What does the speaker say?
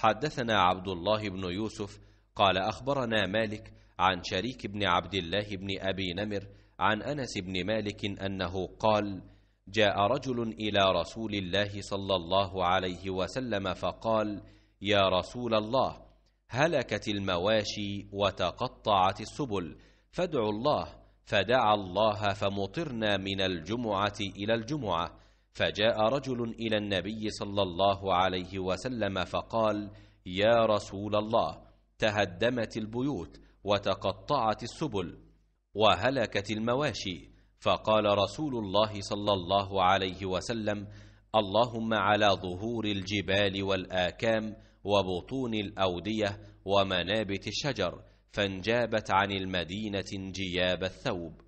حدثنا عبد الله بن يوسف قال أخبرنا مالك عن شريك بن عبد الله بن أبي نمر عن أنس بن مالك أنه قال جاء رجل إلى رسول الله صلى الله عليه وسلم فقال يا رسول الله هلكت المواشي وتقطعت السبل فادعوا الله فدعا الله فمطرنا من الجمعة إلى الجمعة فجاء رجل الى النبي صلى الله عليه وسلم فقال يا رسول الله تهدمت البيوت وتقطعت السبل وهلكت المواشي فقال رسول الله صلى الله عليه وسلم اللهم على ظهور الجبال والاكام وبطون الاوديه ومنابت الشجر فانجابت عن المدينه انجياب الثوب